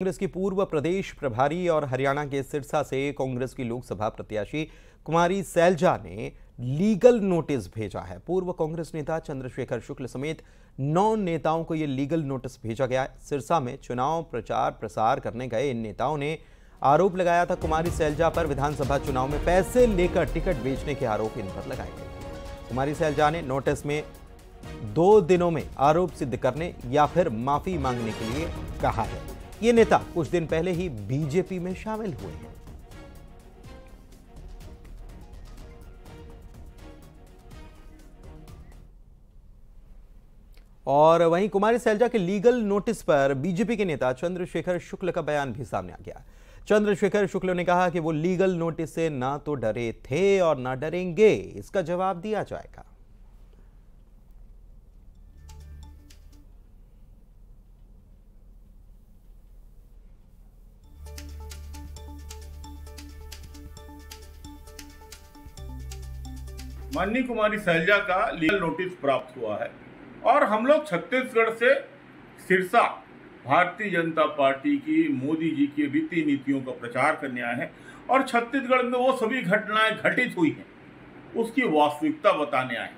कांग्रेस की पूर्व प्रदेश प्रभारी और हरियाणा के सिरसा से कांग्रेस की लोकसभा प्रत्याशी कुमारी सैलजा ने लीगल नोटिस भेजा है पूर्व कांग्रेस नेता चंद्रशेखर शुक्ल समेत नौ नेताओं को यह लीगल नोटिस भेजा गया है सिरसा में चुनाव प्रचार प्रसार करने गए इन नेताओं ने आरोप लगाया था कुमारी सैलजा पर विधानसभा चुनाव में पैसे लेकर टिकट बेचने के आरोप इन पर लगाए गए कुमारी सैलजा ने नोटिस में दो दिनों में आरोप सिद्ध करने या फिर माफी मांगने के लिए कहा है ये नेता कुछ दिन पहले ही बीजेपी में शामिल हुए हैं और वहीं कुमारी सैलजा के लीगल नोटिस पर बीजेपी के नेता चंद्रशेखर शुक्ल का बयान भी सामने आ गया चंद्रशेखर शुक्ल ने कहा कि वो लीगल नोटिस से ना तो डरे थे और ना डरेंगे इसका जवाब दिया जाएगा माननीय कुमारी सैलजा का लीगल नोटिस प्राप्त हुआ है और हम लोग छत्तीसगढ़ से सिरसा भारतीय जनता पार्टी की मोदी जी की वित्तीय नीतियों का प्रचार करने आए हैं और छत्तीसगढ़ में वो सभी घटनाएं घटित हुई हैं उसकी वास्तविकता बताने आए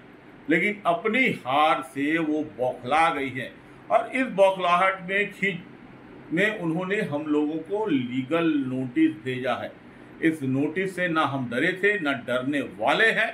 लेकिन अपनी हार से वो बौखला गई है और इस बौखलाहट में खींच में उन्होंने हम लोगों को लीगल नोटिस भेजा है इस नोटिस से ना हम डरे थे ना डरने वाले हैं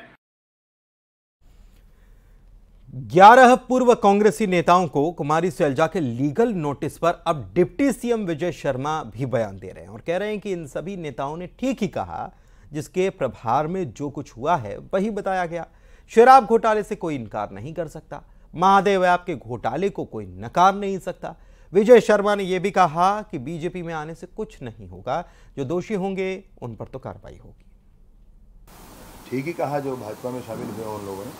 ग्यारह पूर्व कांग्रेसी नेताओं को कुमारी सैलजा के लीगल नोटिस पर अब डिप्टी सीएम विजय शर्मा भी बयान दे रहे हैं और कह रहे हैं कि इन सभी नेताओं ने ठीक ही कहा जिसके प्रभार में जो कुछ हुआ है वही बताया गया शराब घोटाले से कोई इनकार नहीं कर सकता महादेव ऐप के घोटाले को कोई नकार नहीं सकता विजय शर्मा ने यह भी कहा कि बीजेपी में आने से कुछ नहीं होगा जो दोषी होंगे उन पर तो कार्रवाई होगी ठीक ही कहा जो भाजपा में शामिल हुए उन लोगों ने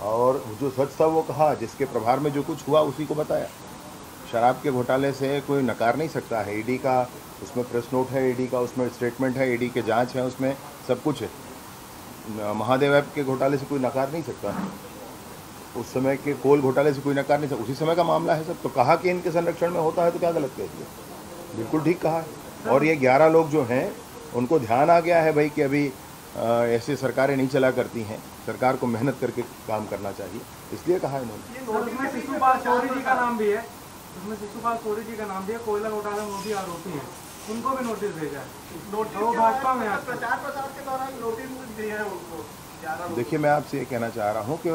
और जो सच था वो कहा जिसके प्रभार में जो कुछ हुआ उसी को बताया शराब के घोटाले से कोई नकार नहीं सकता है ईडी e का उसमें प्रेस नोट है ईडी e का उसमें स्टेटमेंट है ईडी e के जांच है उसमें सब कुछ है महादेव ऐप के घोटाले से कोई नकार नहीं सकता उस समय के कोल घोटाले से कोई नकार नहीं सकता उसी समय का मामला है सब तो कहा कि इनके संरक्षण में होता है तो क्या गलत कह दिया बिल्कुल ठीक कहा है और ये ग्यारह लोग जो हैं उनको ध्यान आ गया है भाई कि अभी ऐसे सरकारें नहीं चला करती हैं सरकार को मेहनत करके काम करना चाहिए इसलिए कहा इन्होंने शिशुपाल चौधरी जी का नाम भी है शिशुपाल चौधरी जी का नाम भी है कोयला घोटाला में भी आरोपी है उनको भी नोटिस भेजा है देखिए मैं आपसे ये कहना चाह रहा हूँ कि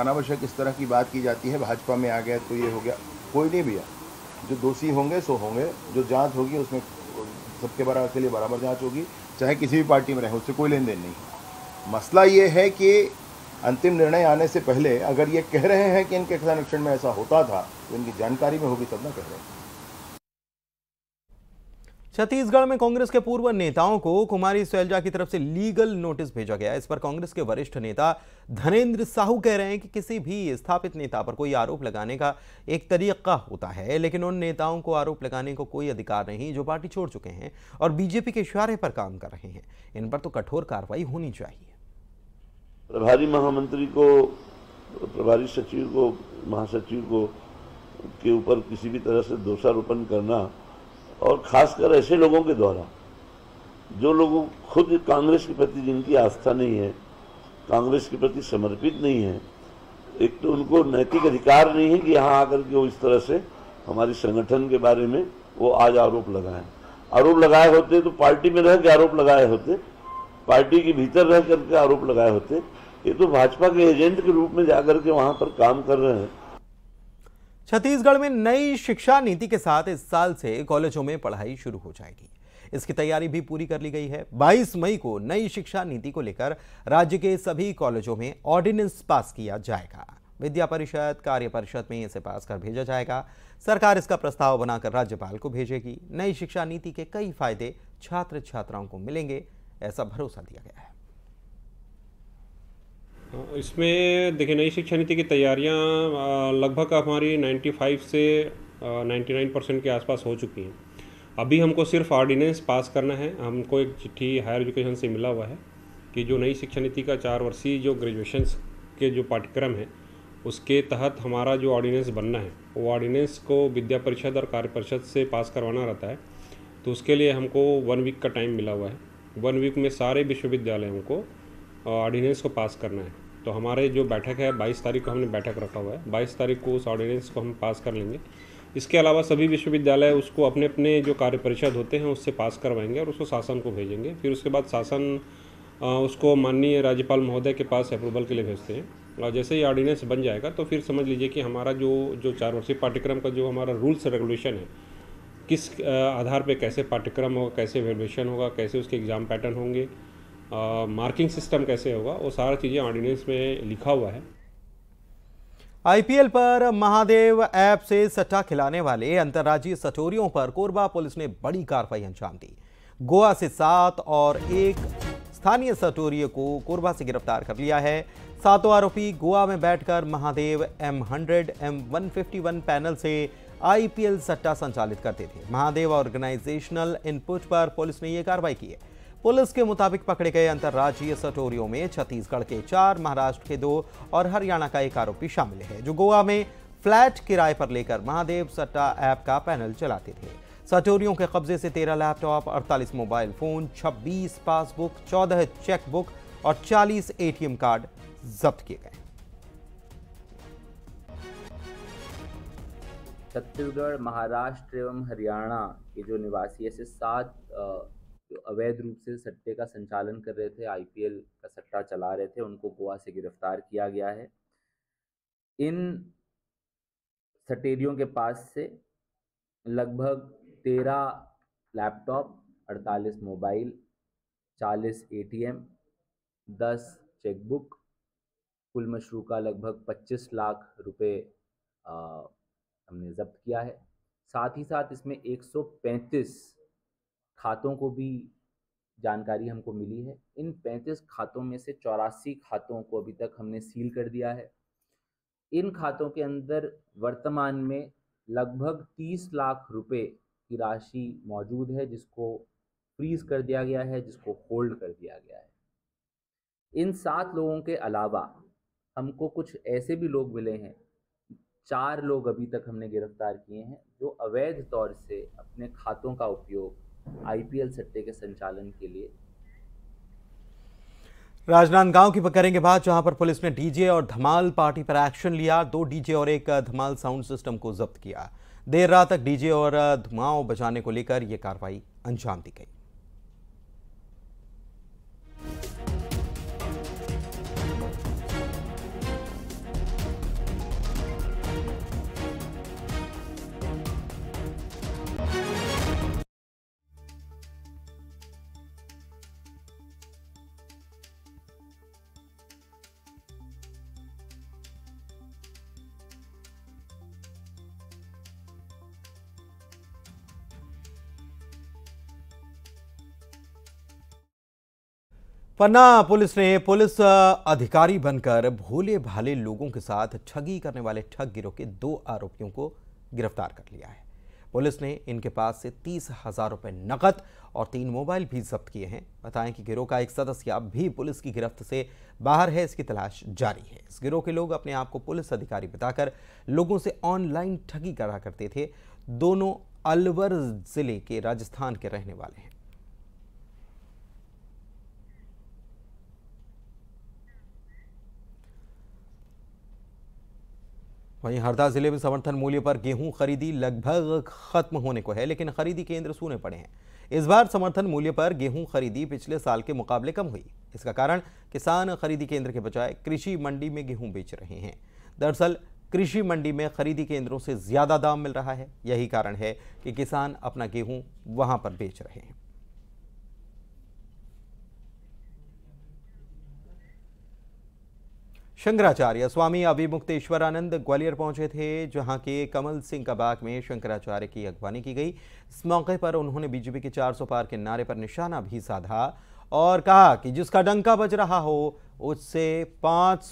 अनावश्यक इस तरह की बात की जाती है भाजपा में आ गया तो ये हो गया कोई नहीं भैया जो दोषी होंगे सो होंगे जो जांच होगी उसमें सबके बराबर के लिए बराबर जांच होगी चाहे किसी भी पार्टी में रहे उससे कोई लेन देन नहीं है मसला ये है कि अंतिम निर्णय आने से पहले अगर ये कह रहे हैं कि इनके खिलाफ में ऐसा होता था तो इनकी जानकारी में होगी तब ना कह रहे हैं छत्तीसगढ़ में कांग्रेस के पूर्व नेताओं को कुमारी सैलजा की तरफ से लीगल नोटिस भेजा गया इस पर कांग्रेस के वरिष्ठ नेता धनेंद्र साहू कह रहे हैं कि किसी भी स्थापित नेता पर कोई आरोप लगाने का एक तरीका होता है लेकिन उन नेताओं को आरोप लगाने को कोई अधिकार नहीं जो पार्टी छोड़ चुके हैं और बीजेपी के इशारे पर काम कर रहे हैं इन पर तो कठोर कार्रवाई होनी चाहिए प्रभारी महामंत्री को प्रभारी सचिव को महासचिव को के ऊपर किसी भी तरह से दोषारोपण करना और खासकर ऐसे लोगों के द्वारा जो लोगों खुद कांग्रेस के प्रति जिनकी आस्था नहीं है कांग्रेस के प्रति समर्पित नहीं है एक तो उनको नैतिक अधिकार नहीं है कि यहाँ आकर के वो इस तरह से हमारे संगठन के बारे में वो आज आरोप लगाएं आरोप लगाए होते तो पार्टी में रह के आरोप लगाए होते पार्टी के भीतर रह करके आरोप लगाए होते ये तो भाजपा के एजेंट के रूप में जाकर के वहाँ पर काम कर रहे हैं छत्तीसगढ़ में नई शिक्षा नीति के साथ इस साल से कॉलेजों में पढ़ाई शुरू हो जाएगी इसकी तैयारी भी पूरी कर ली गई है 22 मई को नई शिक्षा नीति को लेकर राज्य के सभी कॉलेजों में ऑर्डिनेंस पास किया जाएगा विद्या परिषद कार्य परिषद में इसे पास कर भेजा जाएगा सरकार इसका प्रस्ताव बनाकर राज्यपाल को भेजेगी नई शिक्षा नीति के कई फायदे छात्र छात्राओं को मिलेंगे ऐसा भरोसा दिया गया है हाँ, इसमें देखिए नई शिक्षा नीति की तैयारियां लगभग हमारी 95 से 99 परसेंट के आसपास हो चुकी हैं अभी हमको सिर्फ ऑर्डिनेंस पास करना है हमको एक चिट्ठी हायर एजुकेशन से मिला हुआ है कि जो नई शिक्षा नीति का चार वर्षीय जो ग्रेजुएशन के जो पाठ्यक्रम है उसके तहत हमारा जो ऑर्डिनेंस बनना है वो ऑर्डिनेंस को विद्या परिषद और कार्य परिषद से पास करवाना रहता है तो उसके लिए हमको वन वीक का टाइम मिला हुआ है वन वीक में सारे विश्वविद्यालयों को ऑर्डिनेंस को पास करना है तो हमारे जो बैठक है बाईस तारीख को हमने बैठक रखा हुआ है बाईस तारीख को उस ऑर्डिनेंस को हम पास कर लेंगे इसके अलावा सभी विश्वविद्यालय उसको अपने अपने जो कार्य परिषद होते हैं उससे पास करवाएंगे और उसको शासन को भेजेंगे फिर उसके बाद शासन उसको माननीय राज्यपाल महोदय के पास अप्रूवल के लिए भेजते हैं और जैसे ही ऑर्डिनेंस बन जाएगा तो फिर समझ लीजिए कि हमारा जो जो चार वर्षीय पाठ्यक्रम का जो हमारा रूल्स रेगुलेशन है किस आधार पर कैसे पाठ्यक्रम होगा कैसे वेलुएशन होगा कैसे उसके एग्ज़ाम पैटर्न होंगे मार्किंग सिस्टम कैसे होगा वो सारा चीज़ें ऑर्डिनेंस में लिखा हुआ है आईपीएल पर महादेव ऐप से सट्टा खिलाने वाले अंतर्राज्यीय सटोरियों पर कोरबा पुलिस ने बड़ी कार्रवाई अंजाम दी गोवा से सात और एक स्थानीय सटोरिय को कोरबा से गिरफ्तार कर लिया है सातों आरोपी गोवा में बैठकर Mahadev M hundred M one fifty one panel से आईपीएल सट्टा संचालित करते थे महादेव ऑर्गेनाइजेशनल इनपुट पर पुलिस ने यह कार्रवाई की है पुलिस के मुताबिक पकड़े गए अंतर्राज्यीय सटोरियों में छत्तीसगढ़ के चार महाराष्ट्र के दो और हरियाणा का एक आरोपी शामिल है जो गोवा में फ्लैट किराए पर लेकर महादेव सट्टा ऐप का पैनल चलाते थे सटोरियों के कब्जे से तेरह लैपटॉप अड़तालीस मोबाइल फोन छब्बीस पासबुक चौदह चेकबुक और चालीस एटीएम कार्ड जब्त किए गए छत्तीसगढ़ महाराष्ट्र एवं हरियाणा के जो निवासी ऐसे सात जो अवैध रूप से सट्टे का संचालन कर रहे थे आईपीएल का सट्टा चला रहे थे उनको गोवा से गिरफ्तार किया गया है इन सटेरियों के पास से लगभग तेरह लैपटॉप अड़तालीस मोबाइल टी एटीएम दस चेकबुक कुल मशरू का लगभग पच्चीस लाख रुपए हमने जब्त किया है साथ ही साथ इसमें एक सौ पैंतीस खातों को भी जानकारी हमको मिली है इन 35 खातों में से चौरासी खातों को अभी तक हमने सील कर दिया है इन खातों के अंदर वर्तमान में लगभग 30 लाख रुपए की राशि मौजूद है जिसको फ्रीज कर दिया गया है जिसको होल्ड कर दिया गया है इन सात लोगों के अलावा हमको कुछ ऐसे भी लोग मिले हैं चार लोग अभी तक हमने गिरफ्तार किए हैं जो अवैध तौर से अपने खातों का उपयोग आईपीएल सट्टे के संचालन के लिए राजनांदगांव की करेंगे बात जहां पर पुलिस ने डीजे और धमाल पार्टी पर एक्शन लिया दो डीजे और एक धमाल साउंड सिस्टम को जब्त किया देर रात तक डीजे और धुमाओं बजाने को लेकर यह कार्रवाई अंजाम दी गई पन्ना पुलिस ने पुलिस अधिकारी बनकर भोले भाले लोगों के साथ ठगी करने वाले ठग गिरोह के दो आरोपियों को गिरफ्तार कर लिया है पुलिस ने इनके पास से तीस हजार रुपए नकद और तीन मोबाइल भी जब्त किए हैं बताएं कि गिरोह का एक सदस्य अब भी पुलिस की गिरफ्त से बाहर है इसकी तलाश जारी है इस गिरोह के लोग अपने आप को पुलिस अधिकारी बताकर लोगों से ऑनलाइन ठगी करा करते थे दोनों अलवर जिले के राजस्थान के रहने वाले हैं वहीं हरदा जिले में समर्थन मूल्य पर गेहूं खरीदी लगभग खत्म होने को है लेकिन खरीदी केंद्र सूने पड़े हैं इस बार समर्थन मूल्य पर गेहूं खरीदी पिछले साल के मुकाबले कम हुई इसका कारण किसान खरीदी केंद्र के बजाय कृषि मंडी में गेहूं बेच रहे हैं दरअसल कृषि मंडी में खरीदी केंद्रों से ज़्यादा दाम मिल रहा है यही कारण है कि किसान अपना गेहूँ वहाँ पर बेच रहे हैं शंकराचार्य स्वामी अभिमुक्तेश्वरानंद ग्वालियर पहुंचे थे जहां के कमल सिंह का बाग में शंकराचार्य की अगवानी की गई इस मौके पर उन्होंने बीजेपी के 400 पार के नारे पर निशाना भी साधा और कहा कि जिसका डंका बज रहा हो उससे पाँच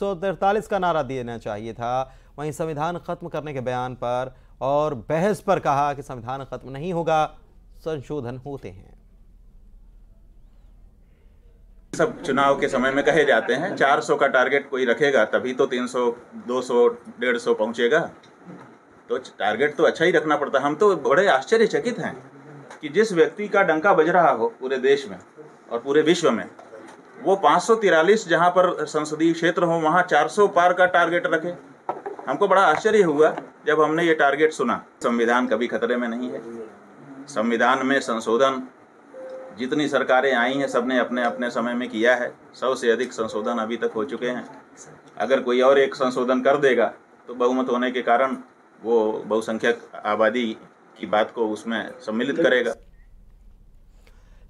का नारा देना चाहिए था वहीं संविधान खत्म करने के बयान पर और बहस पर कहा कि संविधान खत्म नहीं होगा संशोधन होते हैं सब चुनाव के समय में कहे जाते हैं 400 का टारगेट कोई रखेगा तभी तो 300, 200, 150 पहुंचेगा तो टारगेट तो अच्छा ही रखना पड़ता हम तो बड़े आश्चर्यचकित हैं कि जिस व्यक्ति का डंका बज रहा हो पूरे देश में और पूरे विश्व में वो पाँच सौ तिरालीस जहाँ पर संसदीय क्षेत्र हो वहाँ 400 पार का टारगेट रखे हमको बड़ा आश्चर्य हुआ जब हमने ये टारगेट सुना संविधान कभी खतरे में नहीं है संविधान में संशोधन जितनी सरकारें आई हैं सबने अपने अपने समय में किया है सौ से अधिक संशोधन अभी तक हो चुके हैं अगर कोई और एक संशोधन कर देगा तो बहुमत होने के कारण वो बहुसंख्यक आबादी की बात को उसमें सम्मिलित करेगा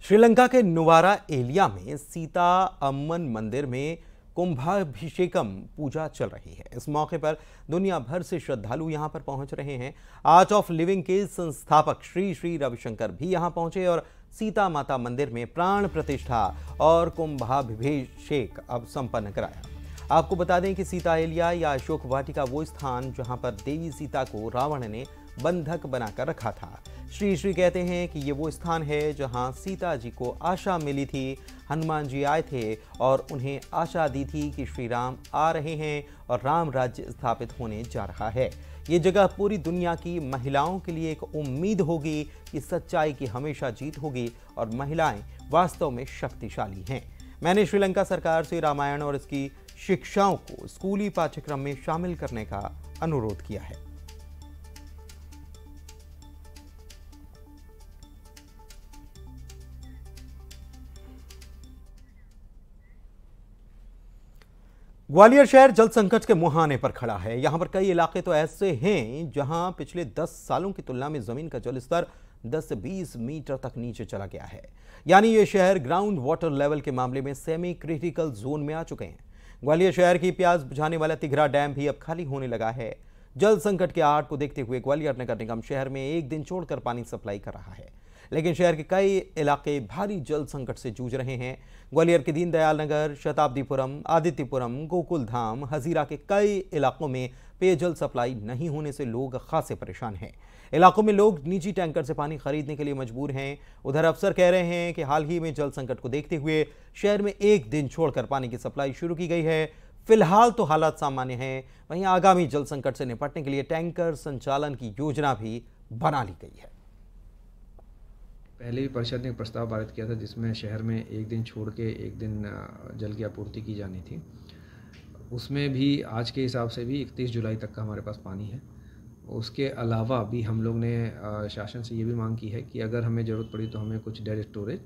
श्रीलंका के नुवारा एलिया में सीता अम्मन मंदिर में कुंभाभिषेकम पूजा चल रही है इस मौके पर दुनिया भर से श्रद्धालु यहां पर पहुंच रहे हैं आर्ट ऑफ लिविंग के संस्थापक श्री श्री रविशंकर भी यहां पहुंचे और सीता माता मंदिर में प्राण प्रतिष्ठा और कुंभाभिषेक अब संपन्न कराया आपको बता दें कि सीता एलिया या अशोक वाटिका वो स्थान जहां पर देवी सीता को रावण ने बंधक बनाकर रखा था श्री श्री कहते हैं कि ये वो स्थान है जहां सीता जी को आशा मिली थी हनुमान जी आए थे और उन्हें आशा दी थी कि श्री राम आ रहे हैं और राम राज्य स्थापित होने जा रहा है ये जगह पूरी दुनिया की महिलाओं के लिए एक उम्मीद होगी कि सच्चाई की हमेशा जीत होगी और महिलाएं वास्तव में शक्तिशाली हैं मैंने श्रीलंका सरकार से रामायण और इसकी शिक्षाओं को स्कूली पाठ्यक्रम में शामिल करने का अनुरोध किया है ग्वालियर शहर जल संकट के मुहाने पर खड़ा है यहाँ पर कई इलाके तो ऐसे हैं जहाँ पिछले 10 सालों की तुलना में जमीन का जल स्तर 10 से 20 मीटर तक नीचे चला गया है यानी ये शहर ग्राउंड वाटर लेवल के मामले में सेमी क्रिटिकल जोन में आ चुके हैं ग्वालियर शहर की प्याज बुझाने वाला तिघरा डैम भी अब खाली होने लगा है जल संकट के आड़ को देखते हुए ग्वालियर नगर निगम शहर में एक दिन छोड़कर पानी सप्लाई कर रहा है लेकिन शहर के कई इलाके भारी जल संकट से जूझ रहे हैं ग्वालियर के दीनदयाल नगर शताब्दीपुरम आदित्यपुरम गोकुलधाम हजीरा के कई इलाकों में पेयजल सप्लाई नहीं होने से लोग खासे परेशान हैं इलाकों में लोग निजी टैंकर से पानी खरीदने के लिए मजबूर हैं उधर अफसर कह रहे हैं कि हाल ही में जल संकट को देखते हुए शहर में एक दिन छोड़कर पानी की सप्लाई शुरू की गई है फिलहाल तो हालात सामान्य हैं वहीं आगामी जल संकट से निपटने के लिए टैंकर संचालन की योजना भी बना ली गई है पहले भी परिषद ने एक प्रस्ताव पारित किया था जिसमें शहर में एक दिन छोड़ के एक दिन जल की आपूर्ति की जानी थी उसमें भी आज के हिसाब से भी इकतीस जुलाई तक का हमारे पास पानी है उसके अलावा भी हम लोग ने शासन से ये भी मांग की है कि अगर हमें ज़रूरत पड़ी तो हमें कुछ डेड स्टोरेज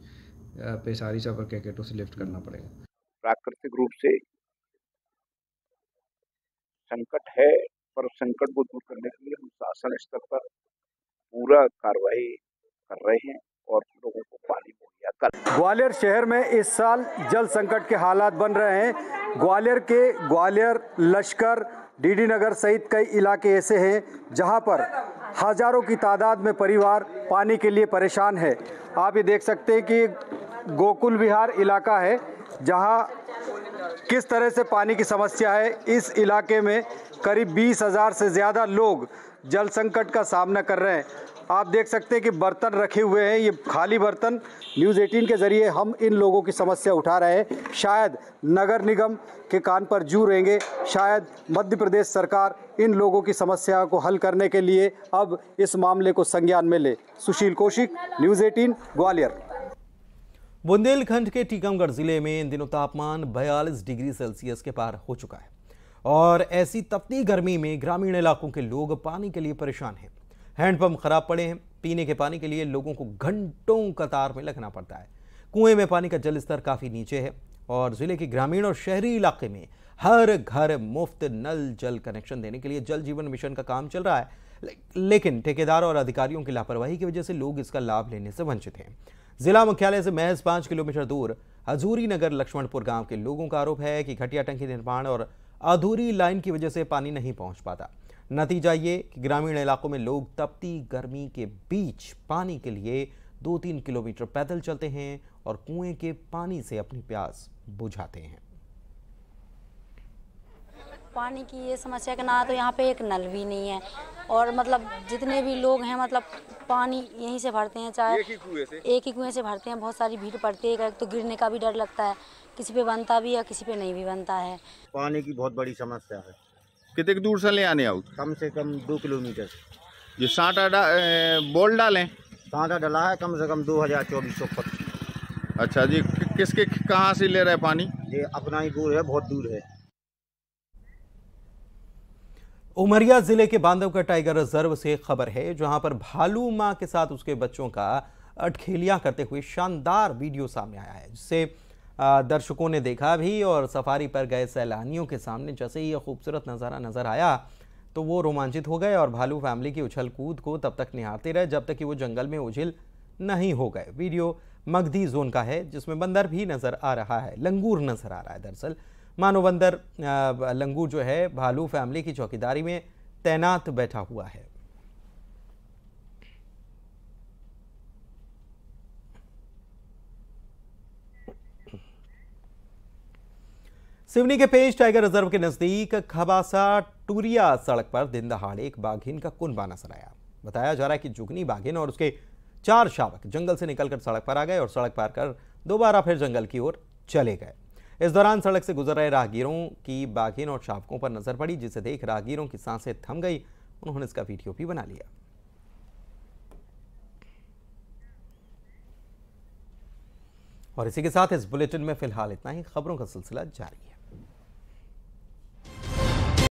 पेसारी सारी पर कैकेटों से लिफ्ट करना पड़ेगा प्राकृतिक रूप से संकट है पर संकट को दूर करने के लिए हम शासन स्तर पर पूरा कार्रवाई कर रहे हैं और लोगों को पानी मुहैया कर ग्वालियर शहर में इस साल जल संकट के हालात बन रहे हैं ग्वालियर के ग्वालियर लश्कर डीडी नगर सहित कई इलाके ऐसे हैं जहां पर हजारों की तादाद में परिवार पानी के लिए परेशान है आप ये देख सकते हैं कि गोकुल विहार इलाका है जहां किस तरह से पानी की समस्या है इस इलाके में करीब बीस हज़ार से ज़्यादा लोग जल संकट का सामना कर रहे हैं आप देख सकते हैं कि बर्तन रखे हुए हैं ये खाली बर्तन न्यूज़ एटीन के ज़रिए हम इन लोगों की समस्या उठा रहे हैं शायद नगर निगम के कान पर जू रहेंगे शायद मध्य प्रदेश सरकार इन लोगों की समस्या को हल करने के लिए अब इस मामले को संज्ञान में ले सुशील कौशिक न्यूज़ एटीन ग्वालियर बुंदेलखंड के टीकमगढ़ ज़िले में इन दिनों तापमान बयालीस डिग्री सेल्सियस के पार हो चुका है और ऐसी तपती गर्मी में ग्रामीण इलाकों के लोग पानी के लिए परेशान हैं हैंडपम्प खराब पड़े हैं पीने के पानी के लिए लोगों को घंटों कतार में लगना पड़ता है कुएं में पानी का जल स्तर काफ़ी नीचे है और ज़िले के ग्रामीण और शहरी इलाके में हर घर मुफ्त नल जल कनेक्शन देने के लिए जल जीवन मिशन का काम चल रहा है लेकिन ठेकेदार और अधिकारियों की लापरवाही की वजह से लोग इसका लाभ लेने से वंचित हैं जिला मुख्यालय से महज पाँच किलोमीटर दूर हजूरी नगर लक्ष्मणपुर गांव के लोगों का आरोप है कि घटिया टंकी निर्माण और अधूरी लाइन की वजह से पानी नहीं पहुंच पाता नतीजा ये कि ग्रामीण इलाकों में लोग तपती गर्मी के बीच पानी के लिए दो तीन किलोमीटर पैदल चलते हैं और कुएं के पानी से अपनी प्यास बुझाते हैं पानी की ये समस्या के ना तो यहाँ पे एक नल भी नहीं है और मतलब जितने भी लोग हैं मतलब पानी यहीं से भरते हैं चाहे एक ही कुएं से एक ही कुएं से भरते हैं बहुत सारी भीड़ पड़ती है तो गिरने का भी डर लगता है किसी पे बनता भी है किसी पे नहीं भी बनता है पानी की बहुत बड़ी समस्या है कितने दूर से ले आने आउट कम से कम दो किलोमीटर ये सांटा डा, बोल डालें सांटा डला है कम से कम दो हज़ार चौबीस सौ फुट अच्छा जी कि, किसके कहाँ से ले रहे पानी ये अपना ही दूर है बहुत दूर है उमरिया जिले के बांधवगढ़ टाइगर रिजर्व से खबर है जहां पर भालू मां के साथ उसके बच्चों का अटखेलियां करते हुए शानदार वीडियो सामने आया है जिससे दर्शकों ने देखा भी और सफारी पर गए सैलानियों के सामने जैसे ही यह खूबसूरत नज़ारा नज़र आया तो वो रोमांचित हो गए और भालू फैमिली की उछल कूद को तब तक निहारते रहे जब तक कि वो जंगल में उछिल नहीं हो गए वीडियो मगधी जोन का है जिसमें बंदर भी नज़र आ रहा है लंगूर नज़र आ रहा है दरअसल मानो बंदर लंगूर जो है भालू फैमिली की चौकीदारी में तैनात बैठा हुआ है सिवनी के पेंच टाइगर रिजर्व के नजदीक खबासा टूरिया सड़क पर दिन दहाड़े एक बाघिन का कुनबा नजर आया बताया जा रहा है कि जुगनी बाघिन और उसके चार शावक जंगल से निकलकर सड़क पर आ गए और सड़क पार कर दोबारा फिर जंगल की ओर चले गए इस दौरान सड़क से गुजर रहे राहगीरों की बाघिन और शावकों पर नजर पड़ी जिसे देख राहगीरों की सांसें थम गई उन्होंने इसका वीडियो भी बना लिया और इसी के साथ इस बुलेटिन में फिलहाल इतना ही खबरों का सिलसिला जारी है